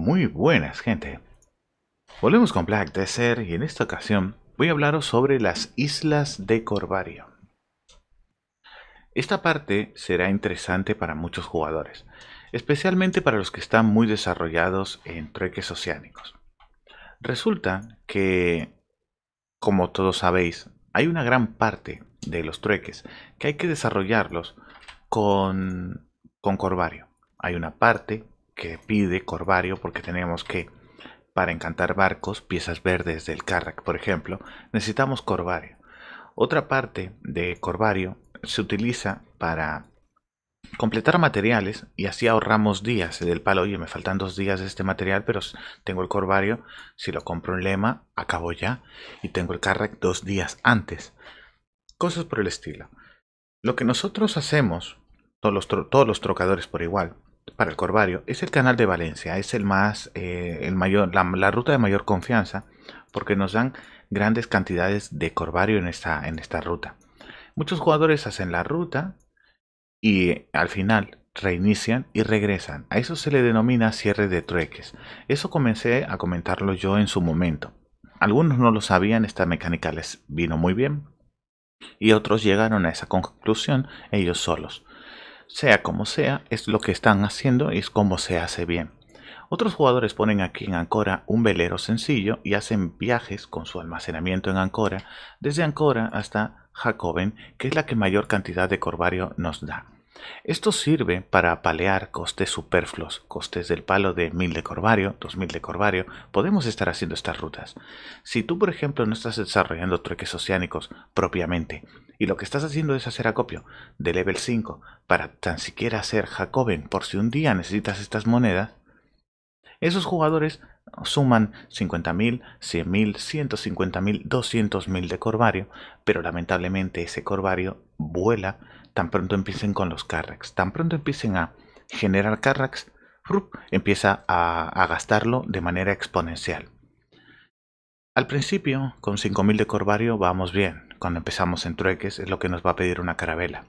muy buenas, gente. Volvemos con Black Desert y en esta ocasión voy a hablaros sobre las Islas de Corvario. Esta parte será interesante para muchos jugadores, especialmente para los que están muy desarrollados en trueques oceánicos. Resulta que, como todos sabéis, hay una gran parte de los trueques que hay que desarrollarlos con, con Corvario. Hay una parte que pide Corvario porque tenemos que, para encantar barcos, piezas verdes del Carrack, por ejemplo, necesitamos Corvario. Otra parte de Corvario se utiliza para completar materiales y así ahorramos días el palo. Oye, me faltan dos días de este material, pero tengo el Corvario. Si lo compro en Lema, acabo ya. Y tengo el Carrack dos días antes. Cosas por el estilo. Lo que nosotros hacemos, todos todos los trocadores por igual, para el Corvario es el canal de Valencia, es el más, eh, el mayor, la, ruta de mayor confianza porque nos dan grandes cantidades de Corvario en esta, en esta ruta. Muchos jugadores hacen la ruta y al final reinician y regresan. A eso se le denomina cierre de trueques. Eso comencé a comentarlo yo en su momento. Algunos no lo sabían, esta mecánica les vino muy bien y otros llegaron a esa conclusión ellos solos sea como sea, es lo que están haciendo y es como se hace bien. Otros jugadores ponen aquí en Ancora un velero sencillo y hacen viajes con su almacenamiento en Ancora, desde Ancora hasta Jacoben, que es la que mayor cantidad de corvario nos da. Esto sirve para palear costes superfluos, costes del palo de 1000 de Corvario, 2000 de Corvario, podemos estar haciendo estas rutas. Si tú, por ejemplo, no estás desarrollando trueques oceánicos propiamente, y lo que estás haciendo es hacer acopio de level 5 para tan siquiera hacer Jacoben por si un día necesitas estas monedas, esos jugadores suman 50.000, 100.000, 150.000, 200.000 de Corvario, pero lamentablemente ese Corvario vuela tan pronto empiecen con los carracks, tan pronto empiecen a generar carracks, empieza a, gastarlo de manera exponencial. Al principio, con 5.000 de corvario vamos bien. Cuando empezamos en trueques es lo que nos va a pedir una carabela.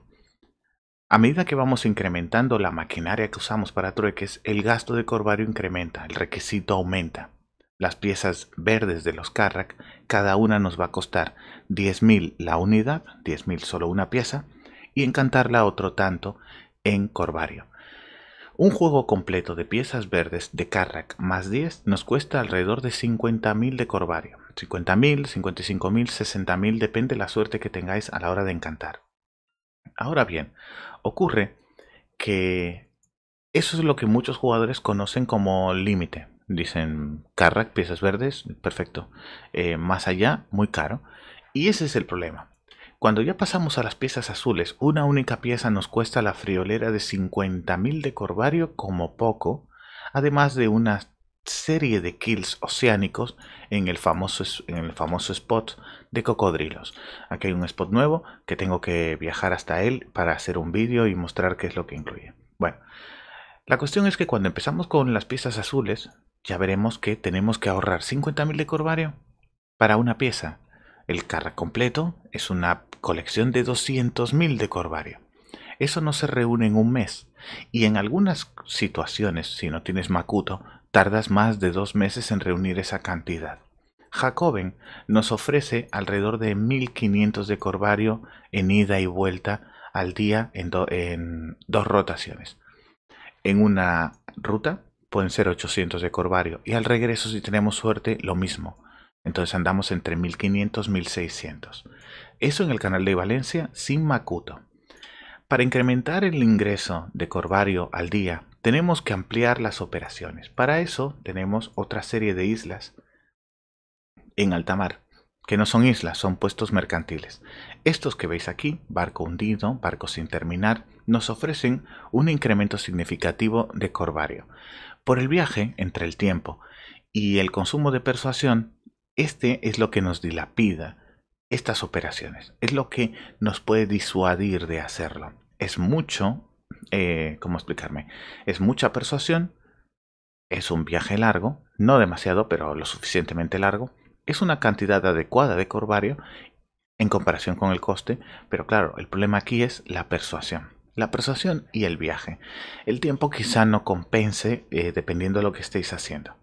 A medida que vamos incrementando la maquinaria que usamos para trueques, el gasto de corvario incrementa, el requisito aumenta. Las piezas verdes de los carracks, cada una nos va a costar 10.000 la unidad, 10.000 solo una pieza, y encantarla otro tanto en Corvario. Un juego completo de piezas verdes de Carrack más 10 nos cuesta alrededor de 50.000 de Corvario. 50.000, 55.000, 60.000 depende la suerte que tengáis a la hora de encantar. Ahora bien, ocurre que eso es lo que muchos jugadores conocen como límite. Dicen Carrack, piezas verdes, perfecto. Eh, más allá, muy caro. Y ese es el problema. Cuando ya pasamos a las piezas azules, una única pieza nos cuesta la friolera de 50.000 de corvario como poco, además de una serie de kills oceánicos en el famoso, en el famoso spot de cocodrilos. Aquí hay un spot nuevo que tengo que viajar hasta él para hacer un vídeo y mostrar qué es lo que incluye. Bueno, la cuestión es que cuando empezamos con las piezas azules, ya veremos que tenemos que ahorrar 50.000 de corvario para una pieza. El carra completo es una colección de 200.000 de corvario. Eso no se reúne en un mes. Y en algunas situaciones, si no tienes macuto, tardas más de dos meses en reunir esa cantidad. Jacoben nos ofrece alrededor de 1.500 de corvario en ida y vuelta al día en, en dos rotaciones. En una ruta pueden ser 800 de corvario y al regreso si tenemos suerte lo mismo. Entonces andamos entre 1500 y 1600. Eso en el canal de Valencia sin Macuto. Para incrementar el ingreso de Corvario al día, tenemos que ampliar las operaciones. Para eso tenemos otra serie de islas en alta mar, que no son islas, son puestos mercantiles. Estos que veis aquí, barco hundido, barco sin terminar, nos ofrecen un incremento significativo de Corvario. Por el viaje entre el tiempo y el consumo de persuasión, este es lo que nos dilapida estas operaciones. Es lo que nos puede disuadir de hacerlo. Es mucho, eh, ¿cómo explicarme? Es mucha persuasión, es un viaje largo, no demasiado, pero lo suficientemente largo. Es una cantidad adecuada de corbario en comparación con el coste, pero claro, el problema aquí es la persuasión. La persuasión y el viaje. El tiempo quizá no compense eh, dependiendo de lo que estéis haciendo.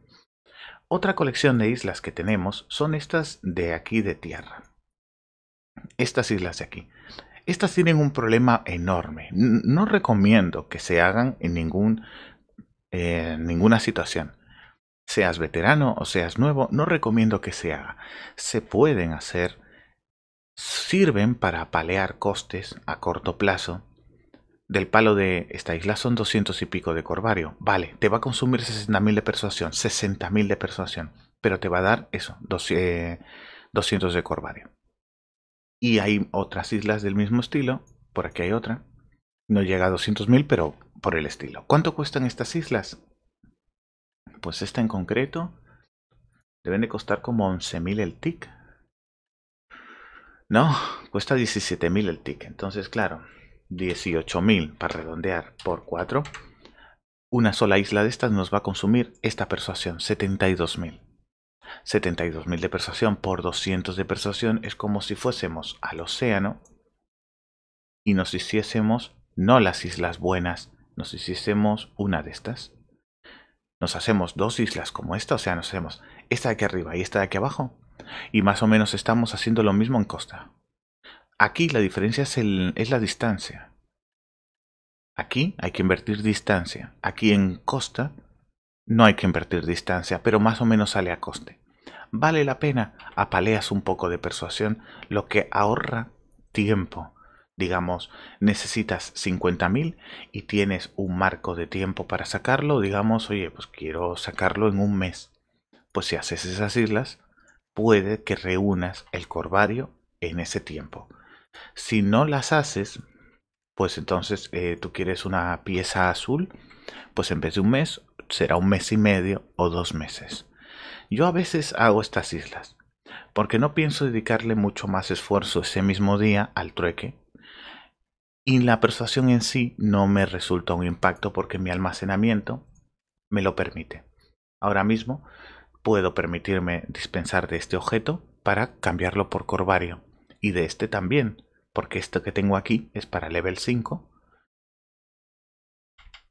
Otra colección de islas que tenemos son estas de aquí de tierra estas islas de aquí. Estas tienen un problema enorme. No recomiendo que se hagan en ningún, eh, ninguna situación. Seas veterano o seas nuevo, no recomiendo que se haga. Se pueden hacer, sirven para palear costes a corto plazo. Del palo de esta isla son 200 y pico de corvario. Vale, te va a consumir 60.000 de persuasión, 60.000 de persuasión, pero te va a dar eso, 200 eh, de corvario. Y hay otras islas del mismo estilo. Por aquí hay otra. No llega a 200.000, pero por el estilo. ¿Cuánto cuestan estas islas? Pues esta en concreto deben de costar como 11.000 el TIC. No, cuesta 17.000 el TIC, Entonces, claro, 18.000 para redondear por 4. Una sola isla de estas nos va a consumir esta persuasión, 72.000. 72.000 de persuasión por 200 de persuasión es como si fuésemos al océano y nos hiciésemos no las islas buenas, nos hiciésemos una de estas. Nos hacemos dos islas como esta, o sea, nos hacemos esta de aquí arriba y esta de aquí abajo. Y más o menos estamos haciendo lo mismo en costa. Aquí la diferencia es, es la distancia. Aquí hay que invertir distancia. Aquí en costa no hay que invertir distancia, pero más o menos sale a coste. Vale la pena, apaleas un poco de persuasión, lo que ahorra tiempo. Digamos, necesitas 50.000 y tienes un marco de tiempo para sacarlo. Digamos, oye, pues quiero sacarlo en un mes. Pues si haces esas islas, puede que reúnas el corvario en ese tiempo. Si no las haces, pues entonces eh, tú quieres una pieza azul, pues en vez de un mes será un mes y medio o dos meses. Yo a veces hago estas islas, porque no pienso dedicarle mucho más esfuerzo ese mismo día al trueque. Y la persuasión en sí no me resulta un impacto porque mi almacenamiento me lo permite. Ahora mismo puedo permitirme dispensar de este objeto para cambiarlo por corvario. Y de este también, porque esto que tengo aquí es para level 5.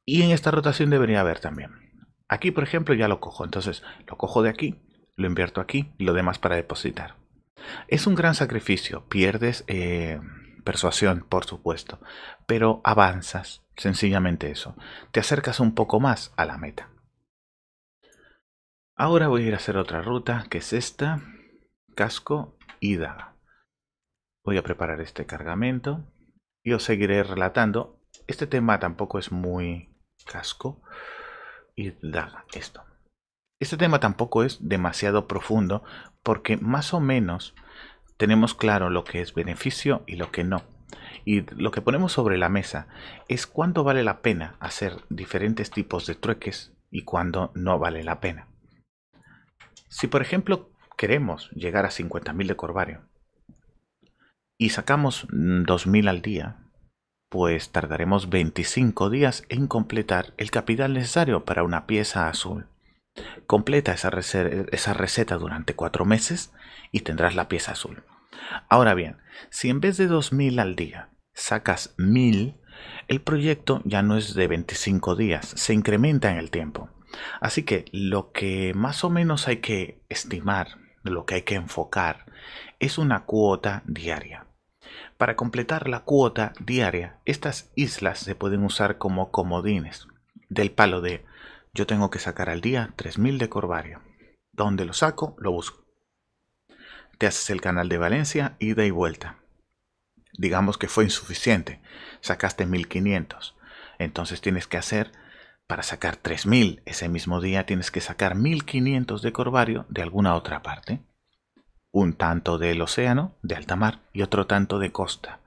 Y en esta rotación debería haber también. Aquí, por ejemplo, ya lo cojo. Entonces, lo cojo de aquí, lo invierto aquí y lo demás para depositar. Es un gran sacrificio. Pierdes eh, persuasión, por supuesto. Pero avanzas. Sencillamente eso. Te acercas un poco más a la meta. Ahora voy a ir a hacer otra ruta, que es esta. Casco y daga. Voy a preparar este cargamento. Y os seguiré relatando. Este tema tampoco es muy casco y dar Esto. Este tema tampoco es demasiado profundo porque más o menos tenemos claro lo que es beneficio y lo que no. Y lo que ponemos sobre la mesa es cuándo vale la pena hacer diferentes tipos de trueques y cuándo no vale la pena. Si por ejemplo queremos llegar a 50.000 de corvario y sacamos 2.000 mm, al día, pues tardaremos 25 días en completar el capital necesario para una pieza azul. Completa esa, receta durante 4 meses y tendrás la pieza azul. Ahora bien, si en vez de 2.000 al día sacas 1.000, el proyecto ya no es de 25 días, se incrementa en el tiempo. Así que lo que más o menos hay que estimar, lo que hay que enfocar, es una cuota diaria. Para completar la cuota diaria, estas islas se pueden usar como comodines, del palo de yo tengo que sacar al día 3.000 de Corvario. Donde lo saco, lo busco. Te haces el canal de Valencia, ida y vuelta. Digamos que fue insuficiente, sacaste 1.500. Entonces tienes que hacer, para sacar 3.000 ese mismo día, tienes que sacar 1.500 de Corvario de alguna otra parte un tanto del océano, de alta mar, y otro tanto de costa.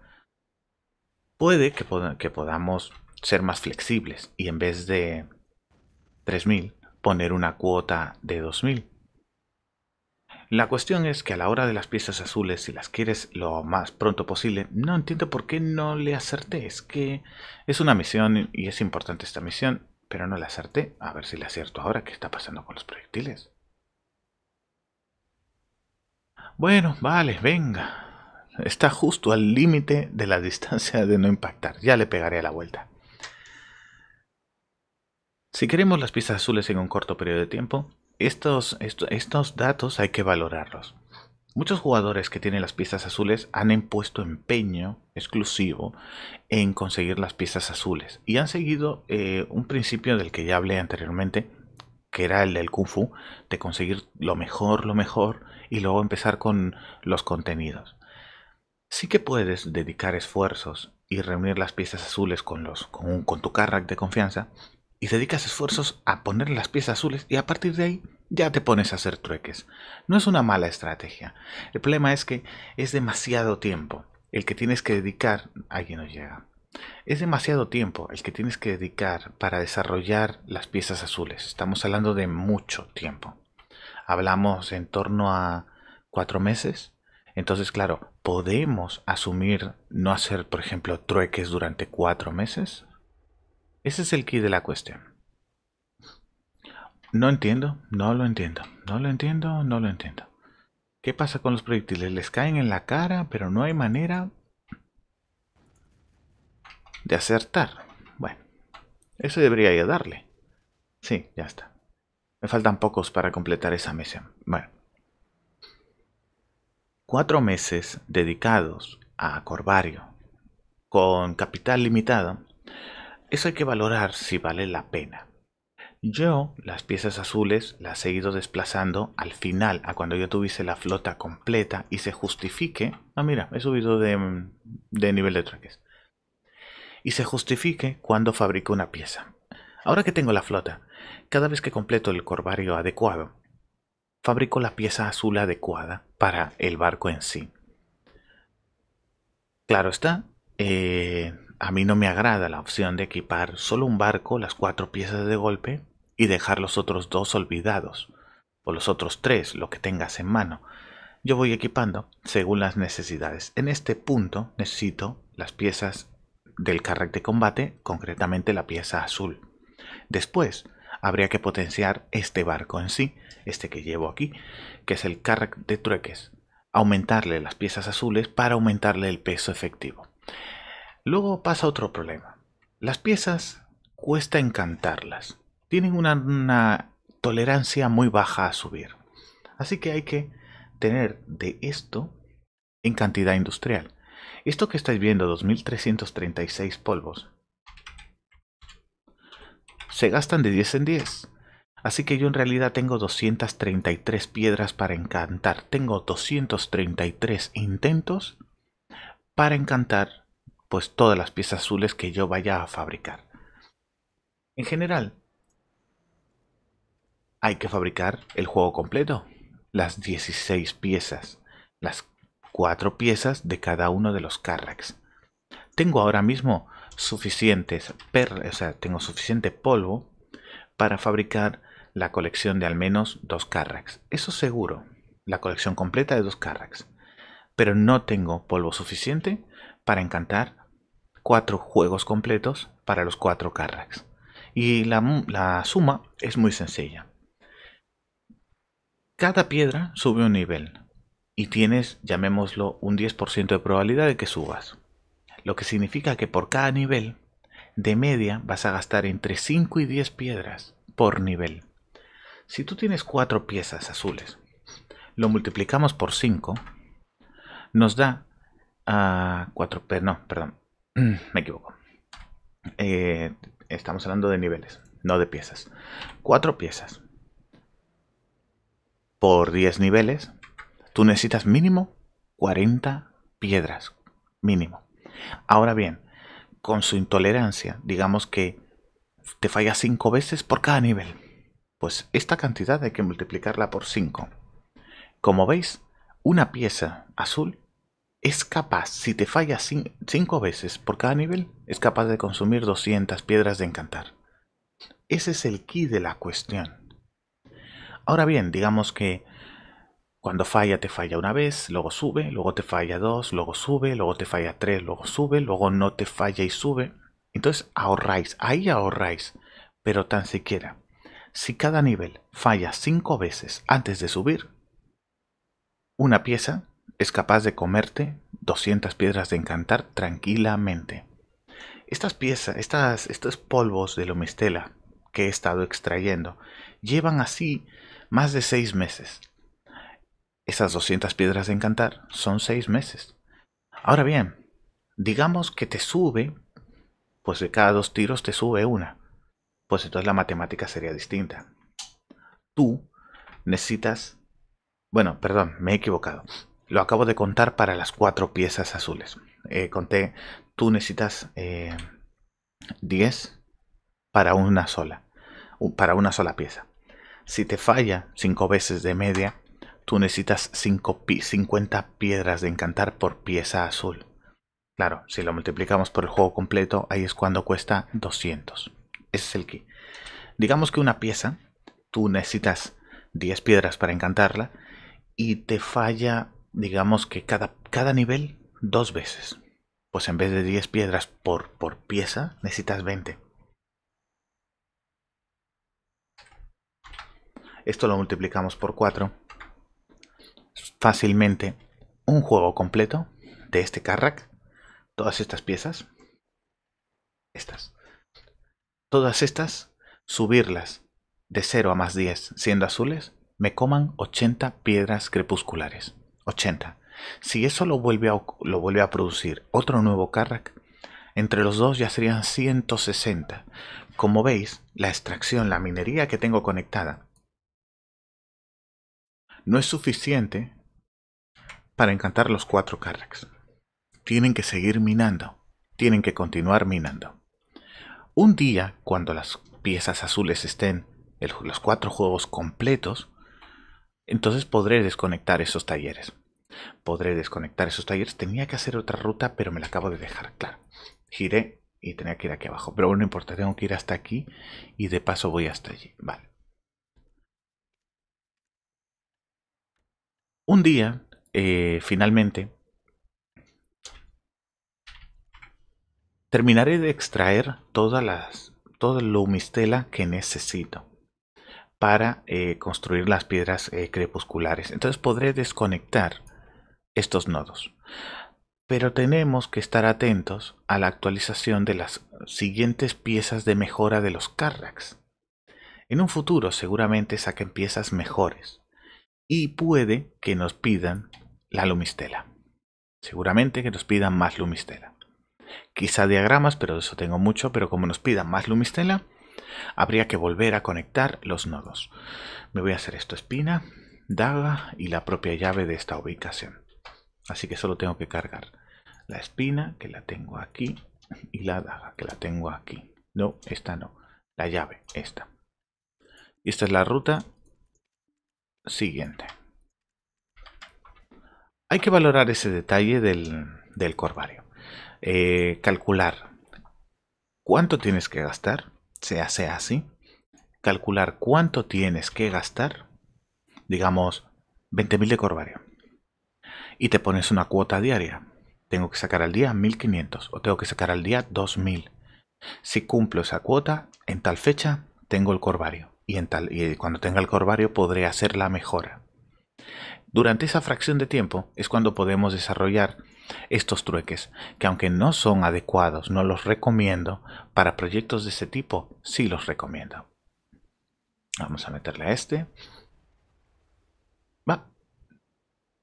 Puede que, podamos ser más flexibles y en vez de 3.000 poner una cuota de 2.000. La cuestión es que a la hora de las piezas azules, si las quieres lo más pronto posible, no entiendo por qué no le acerté. Es que es una misión y es importante esta misión, pero no la acerté. A ver si la acierto ahora. ¿Qué está pasando con los proyectiles? Bueno, vale, venga. Está justo al límite de la distancia de no impactar. Ya le pegaré a la vuelta. Si queremos las piezas azules en un corto periodo de tiempo, estos, estos, datos hay que valorarlos. Muchos jugadores que tienen las piezas azules han impuesto empeño exclusivo en conseguir las piezas azules y han seguido eh, un principio del que ya hablé anteriormente, que era el del Kung Fu, de conseguir lo mejor, lo mejor, y luego empezar con los contenidos. Sí que puedes dedicar esfuerzos y reunir las piezas azules con, los, con, tu carrack de confianza, y dedicas esfuerzos a poner las piezas azules y a partir de ahí ya te pones a hacer trueques. No es una mala estrategia. El problema es que es demasiado tiempo el que tienes que dedicar, alguien no llega. Es demasiado tiempo el que tienes que dedicar para desarrollar las piezas azules. Estamos hablando de mucho tiempo. Hablamos en torno a cuatro meses. Entonces, claro, ¿podemos asumir no hacer, por ejemplo, trueques durante cuatro meses? Ese es el key de la cuestión. No entiendo, no lo entiendo, no lo entiendo, no lo entiendo. ¿Qué pasa con los proyectiles? Les caen en la cara, pero no hay manera de acertar. Bueno, eso debería ayudarle. darle. Sí, ya está. Me faltan pocos para completar esa misión. Bueno. Cuatro meses dedicados a Corvario, con capital limitado, eso hay que valorar si vale la pena. Yo las piezas azules las he ido desplazando al final, a cuando yo tuviese la flota completa y se justifique. Ah, mira, he subido de, nivel de truques y se justifique cuando fabrico una pieza. Ahora que tengo la flota, cada vez que completo el corvario adecuado, fabrico la pieza azul adecuada para el barco en sí. Claro está, eh, a mí no me agrada la opción de equipar solo un barco, las cuatro piezas de golpe, y dejar los otros dos olvidados, o los otros tres, lo que tengas en mano. Yo voy equipando según las necesidades. En este punto necesito las piezas del carrack de combate, concretamente la pieza azul. Después, habría que potenciar este barco en sí, este que llevo aquí, que es el carrack de trueques, aumentarle las piezas azules para aumentarle el peso efectivo. Luego pasa otro problema. Las piezas cuesta encantarlas. Tienen una tolerancia muy baja a subir. Así que hay que tener de esto en cantidad industrial. Esto que estáis viendo, 2336 polvos, se gastan de 10 en 10. Así que yo en realidad tengo 233 piedras para encantar. Tengo 233 intentos para encantar pues todas las piezas azules que yo vaya a fabricar. En general, hay que fabricar el juego completo, las 16 piezas, las cuatro piezas de cada uno de los carracks. Tengo ahora mismo suficientes per, o sea, tengo suficiente polvo para fabricar la colección de al menos dos carracks. Eso seguro, la colección completa de dos carracks. Pero no tengo polvo suficiente para encantar cuatro juegos completos para los cuatro carracks. Y la, la suma es muy sencilla. Cada piedra sube un nivel y tienes, llamémoslo, un 10% de probabilidad de que subas. Lo que significa que por cada nivel, de media, vas a gastar entre 5 y 10 piedras por nivel. Si tú tienes 4 piezas azules, lo multiplicamos por 5, nos da a 4 4, no, perdón, me equivoco. Eh, estamos hablando de niveles, no de piezas. 4 piezas por 10 niveles tú necesitas mínimo 40 piedras, mínimo. Ahora bien, con su intolerancia, digamos que te falla 5 veces por cada nivel. Pues esta cantidad hay que multiplicarla por 5. Como veis, una pieza azul es capaz, si te falla 5 veces por cada nivel, es capaz de consumir 200 piedras de encantar. Ese es el key de la cuestión. Ahora bien, digamos que cuando falla, te falla una vez, luego sube, luego te falla dos, luego sube, luego te falla tres, luego sube, luego no te falla y sube. Entonces ahorráis, ahí ahorráis, pero tan siquiera. Si cada nivel falla cinco veces antes de subir, una pieza es capaz de comerte 200 piedras de encantar tranquilamente. Estas piezas, estas, estos polvos de lomistela que he estado extrayendo, llevan así más de seis meses. Esas 200 piedras de encantar son 6 meses. Ahora bien, digamos que te sube, pues de cada dos tiros te sube una. Pues entonces la matemática sería distinta. Tú necesitas... Bueno, perdón, me he equivocado. Lo acabo de contar para las cuatro piezas azules. Eh, conté, tú necesitas 10 eh, para una sola, para una sola pieza. Si te falla cinco veces de media, tú necesitas 50 piedras de encantar por pieza azul. Claro, si lo multiplicamos por el juego completo, ahí es cuando cuesta 200. Ese es el key. Digamos que una pieza, tú necesitas 10 piedras para encantarla y te falla, digamos que cada, cada nivel dos veces. Pues en vez de 10 piedras por, por pieza, necesitas 20. Esto lo multiplicamos por 4 fácilmente un juego completo de este Carrack. Todas estas piezas. Estas. Todas estas, subirlas de 0 a más 10 siendo azules, me coman 80 piedras crepusculares. 80. Si eso lo vuelve a, lo vuelve a producir otro nuevo Carrack, entre los dos ya serían 160. Como veis, la extracción, la minería que tengo conectada, no es suficiente para encantar los cuatro Karraks. Tienen que seguir minando, tienen que continuar minando. Un día, cuando las piezas azules estén los cuatro juegos completos, entonces podré desconectar esos talleres. Podré desconectar esos talleres. Tenía que hacer otra ruta, pero me la acabo de dejar, claro. Giré y tenía que ir aquí abajo. Pero bueno, no importa, tengo que ir hasta aquí y de paso voy hasta allí. Vale. Un día, eh, finalmente, terminaré de extraer todas las, toda la humistela que necesito para eh, construir las piedras eh, crepusculares. Entonces podré desconectar estos nodos. Pero tenemos que estar atentos a la actualización de las siguientes piezas de mejora de los carracks. En un futuro seguramente saquen piezas mejores y puede que nos pidan la lumistela. Seguramente que nos pidan más lumistela. Quizá diagramas, pero eso tengo mucho, pero como nos pidan más lumistela, habría que volver a conectar los nodos. Me voy a hacer esto espina, daga y la propia llave de esta ubicación. Así que solo tengo que cargar la espina, que la tengo aquí, y la daga, que la tengo aquí. No, esta no. La llave, esta. Y esta es la ruta siguiente. Hay que valorar ese detalle del, del corvario. Eh, calcular cuánto tienes que gastar, se hace así. Calcular cuánto tienes que gastar, digamos 20.000 de corvario. Y te pones una cuota diaria. Tengo que sacar al día 1.500 o tengo que sacar al día 2.000. Si cumplo esa cuota, en tal fecha tengo el corvario y, cuando tenga el corvario podré hacer la mejora. Durante esa fracción de tiempo es cuando podemos desarrollar estos trueques, que aunque no son adecuados, no los recomiendo, para proyectos de este tipo sí los recomiendo. Vamos a meterle a este. Va.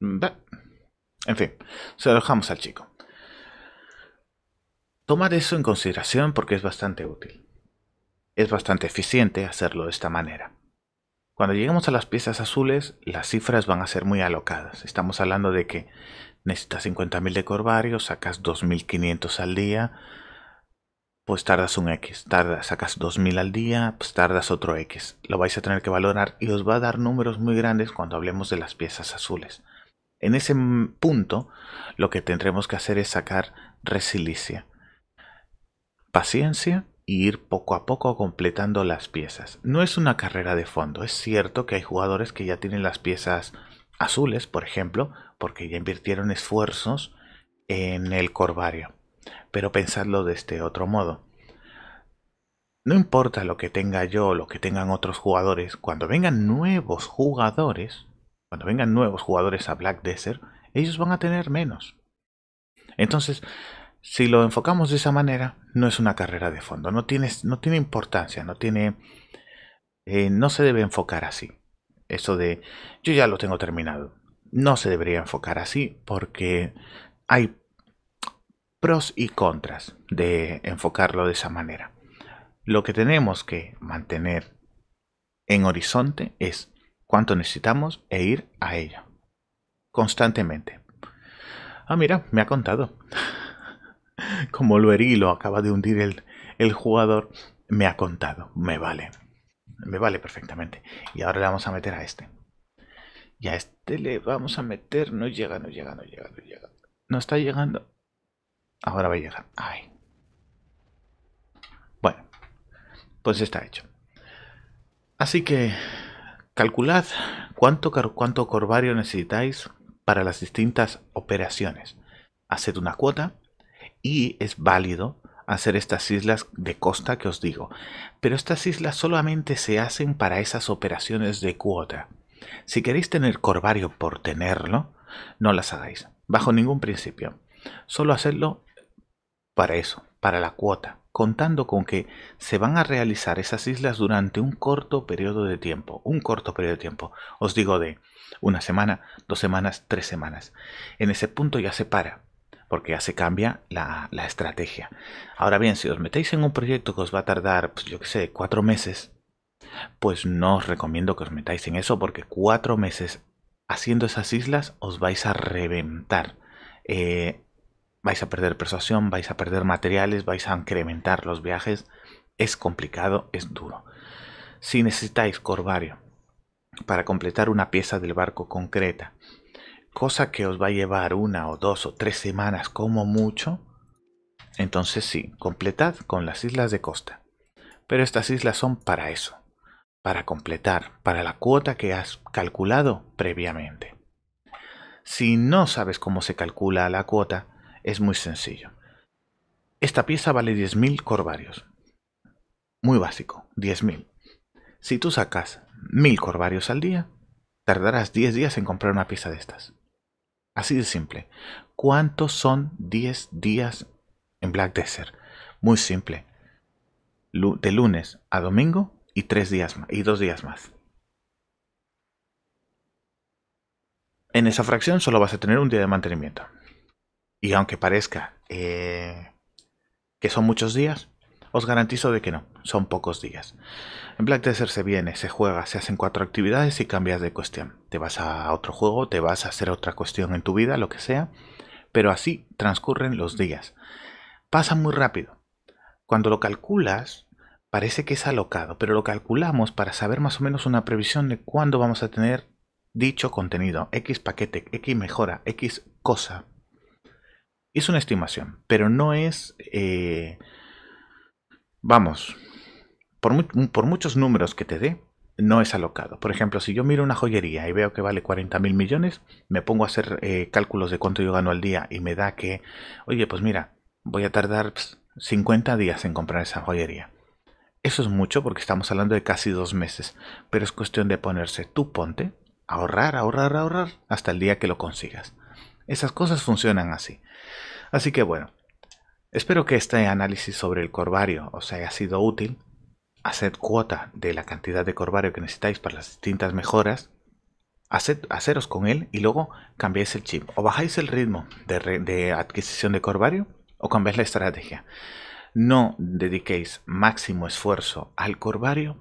Va. En fin, se lo dejamos al chico. Tomar eso en consideración porque es bastante útil. Es bastante eficiente hacerlo de esta manera. Cuando lleguemos a las piezas azules, las cifras van a ser muy alocadas. Estamos hablando de que necesitas 50.000 de corvarios, sacas 2.500 al día, pues tardas un X, tardas, sacas 2000 al día, pues tardas otro X. Lo vais a tener que valorar y os va a dar números muy grandes cuando hablemos de las piezas azules. En ese punto, lo que tendremos que hacer es sacar resilicia, paciencia ir poco a poco completando las piezas. No es una carrera de fondo, es cierto que hay jugadores que ya tienen las piezas azules, por ejemplo, porque ya invirtieron esfuerzos en el corvario. Pero pensadlo de este otro modo. No importa lo que tenga yo lo que tengan otros jugadores, cuando vengan nuevos jugadores, cuando vengan nuevos jugadores a Black Desert, ellos van a tener menos. Entonces, si lo enfocamos de esa manera, no es una carrera de fondo, no tiene, no tiene importancia, no tiene. Eh, no se debe enfocar así. Eso de yo ya lo tengo terminado. No se debería enfocar así porque hay pros y contras de enfocarlo de esa manera. Lo que tenemos que mantener en horizonte es cuánto necesitamos e ir a ello constantemente. Ah, mira, me ha contado. como lo herí, lo acaba de hundir el, el jugador, me ha contado, me vale. Me vale perfectamente. Y ahora le vamos a meter a este. Y a este le vamos a meter. No llega, no llega, no llega, no llega. No está llegando. Ahora va a llegar. Ay. Bueno. Pues está hecho. Así que calculad cuánto, cuánto corvario necesitáis para las distintas operaciones. Haced una cuota y es válido hacer estas islas de costa que os digo. Pero estas islas solamente se hacen para esas operaciones de cuota. Si queréis tener corvario por tenerlo, no las hagáis, bajo ningún principio. Solo hacerlo para eso, para la cuota, contando con que se van a realizar esas islas durante un corto periodo de tiempo. Un corto periodo de tiempo. Os digo de una semana, dos semanas, tres semanas. En ese punto ya se para porque ya se cambia la, estrategia. Ahora bien, si os metéis en un proyecto que os va a tardar, pues yo que sé, cuatro meses, pues no os recomiendo que os metáis en eso porque cuatro meses haciendo esas islas os vais a reventar. Eh, vais a perder persuasión, vais a perder materiales, vais a incrementar los viajes. Es complicado, es duro. Si necesitáis corvario para completar una pieza del barco concreta, cosa que os va a llevar una o dos o tres semanas como mucho, entonces sí, completad con las islas de costa. Pero estas islas son para eso, para completar, para la cuota que has calculado previamente. Si no sabes cómo se calcula la cuota, es muy sencillo. Esta pieza vale 10.000 corvarios. Muy básico, 10.000. Si tú sacas 1.000 corvarios al día, tardarás 10 días en comprar una pieza de estas. Así de simple. ¿Cuántos son 10 días en Black Desert? Muy simple. De lunes a domingo y tres días más, y dos días más. En esa fracción solo vas a tener un día de mantenimiento. Y aunque parezca eh, que son muchos días, os garantizo de que no, son pocos días. En Black Desert se viene, se juega, se hacen cuatro actividades y cambias de cuestión. Te vas a otro juego, te vas a hacer otra cuestión en tu vida, lo que sea, pero así transcurren los días. Pasa muy rápido. Cuando lo calculas, parece que es alocado, pero lo calculamos para saber más o menos una previsión de cuándo vamos a tener dicho contenido, X paquete, X mejora, X cosa. Es una estimación, pero no es... Eh, vamos, por, muchos números que te dé, no es alocado. Por ejemplo, si yo miro una joyería y veo que vale 40 mil millones, me pongo a hacer eh, cálculos de cuánto yo gano al día y me da que, oye, pues mira, voy a tardar 50 pues, días en comprar esa joyería. Eso es mucho porque estamos hablando de casi dos meses, pero es cuestión de ponerse tu ponte, ahorrar, ahorrar, ahorrar, hasta el día que lo consigas. Esas cosas funcionan así. Así que bueno, Espero que este análisis sobre el corvario os haya sido útil. Haced cuota de la cantidad de corvario que necesitáis para las distintas mejoras. haceros con él y luego cambiáis el chip. O bajáis el ritmo de, de adquisición de corvario o cambiáis la estrategia. No dediquéis máximo esfuerzo al corvario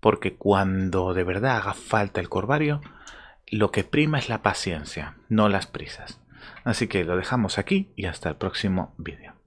porque cuando de verdad haga falta el corvario, lo que prima es la paciencia, no las prisas. Así que lo dejamos aquí y hasta el próximo vídeo.